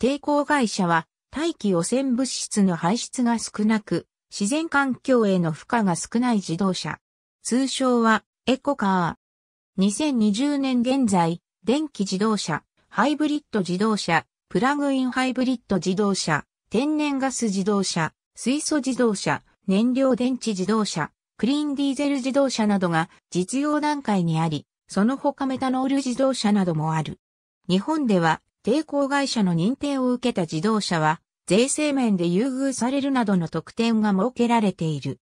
抵抗会社は、大気汚染物質の排出が少なく、自然環境への負荷が少ない自動車。通称は、エコカー。2020年現在、電気自動車、ハイブリッド自動車、プラグインハイブリッド自動車、天然ガス自動車、水素自動車、燃料電池自動車、クリーンディーゼル自動車などが実用段階にあり、その他メタノール自動車などもある。日本では抵抗会社の認定を受けた自動車は、税制面で優遇されるなどの特典が設けられている。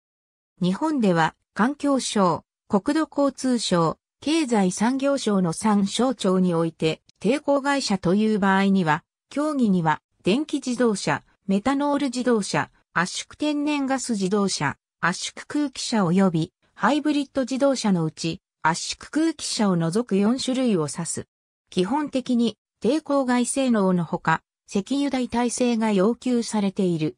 日本では、環境省、国土交通省、経済産業省の3省庁において、抵抗会社という場合には、協議には、電気自動車、メタノール自動車、圧縮天然ガス自動車、圧縮空気車及び、ハイブリッド自動車のうち、圧縮空気車を除く4種類を指す。基本的に抵抗外性能のほか、石油代耐性が要求されている。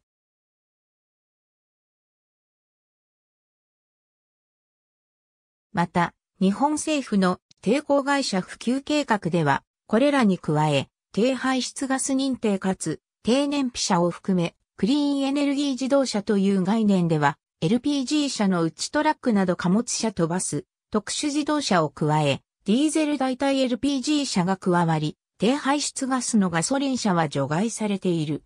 また、日本政府の抵抗会社普及計画では、これらに加え、低排出ガス認定かつ低燃費車を含め、クリーンエネルギー自動車という概念では、LPG 車の内トラックなど貨物車とバス、特殊自動車を加え、ディーゼル代替 LPG 車が加わり、低排出ガスのガソリン車は除外されている。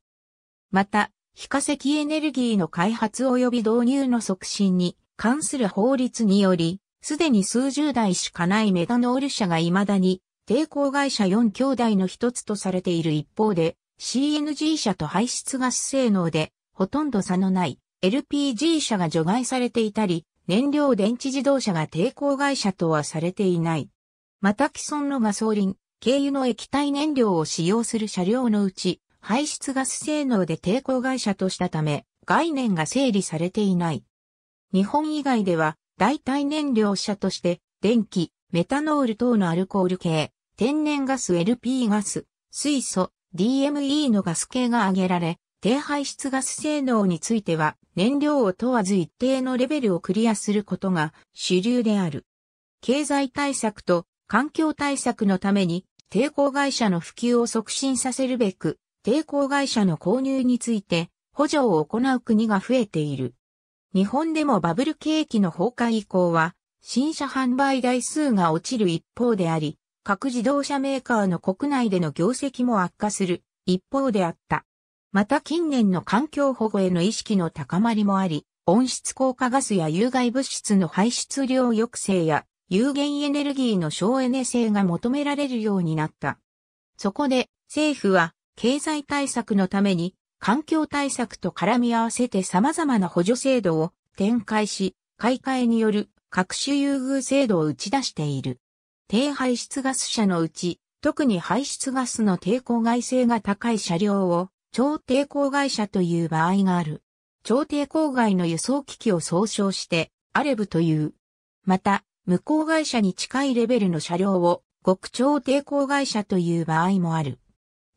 また、非化石エネルギーの開発及び導入の促進に関する法律により、すでに数十台しかないメタノール車が未だに抵抗会社4兄弟の一つとされている一方で、CNG 車と排出ガス性能でほとんど差のない LPG 車が除外されていたり、燃料電池自動車が抵抗会社とはされていない。また既存のガソリン、軽油の液体燃料を使用する車両のうち、排出ガス性能で抵抗会社としたため、概念が整理されていない。日本以外では、代替燃料車として、電気、メタノール等のアルコール系、天然ガス LP ガス、水素、DME のガス系が挙げられ、低排出ガス性能については、燃料を問わず一定のレベルをクリアすることが主流である。経済対策と環境対策のために抵抗会社の普及を促進させるべく、抵抗会社の購入について補助を行う国が増えている。日本でもバブル景気の崩壊以降は、新車販売台数が落ちる一方であり、各自動車メーカーの国内での業績も悪化する一方であった。また近年の環境保護への意識の高まりもあり、温室効果ガスや有害物質の排出量抑制や有限エネルギーの省エネ性が求められるようになった。そこで政府は経済対策のために環境対策と絡み合わせて様々な補助制度を展開し、買い替えによる各種優遇制度を打ち出している。低排出ガス車のうち、特に排出ガスの抵抗外性が高い車両を超抵抗外車という場合がある。超抵抗外の輸送機器を総称して、アレブという。また、無効会社に近いレベルの車両を極超抵抗会社という場合もある。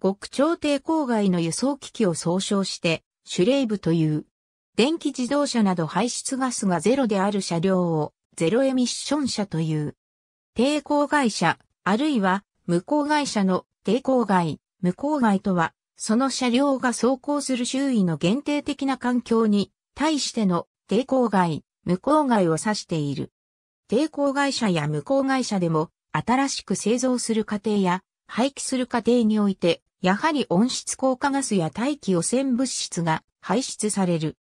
極超抵抗外の輸送機器を総称して、シュレイブという、電気自動車など排出ガスがゼロである車両をゼロエミッション車という。抵抗会社、あるいは無効会社の抵抗外、無効外とは、その車両が走行する周囲の限定的な環境に対しての抵抗外、無効外を指している。抵抗会社や無効会社でも、新しく製造する過程や、廃棄する過程において、やはり温室効果ガスや大気汚染物質が排出される。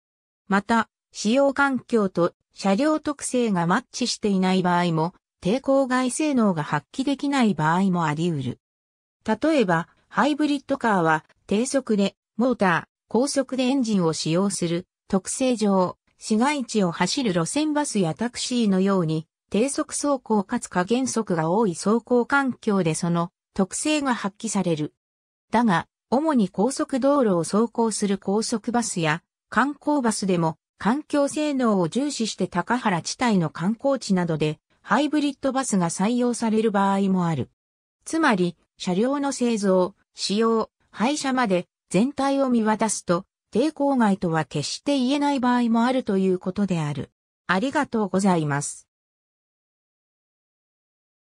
また、使用環境と車両特性がマッチしていない場合も、抵抗外性能が発揮できない場合もあり得る。例えば、ハイブリッドカーは低速でモーター、高速でエンジンを使用する特性上、市街地を走る路線バスやタクシーのように低速走行かつ加減速が多い走行環境でその特性が発揮される。だが、主に高速道路を走行する高速バスや観光バスでも環境性能を重視して高原地帯の観光地などでハイブリッドバスが採用される場合もある。つまり、車両の製造、使用、廃車まで全体を見渡すと、抵抗外とは決して言えない場合もあるということである。ありがとうございます。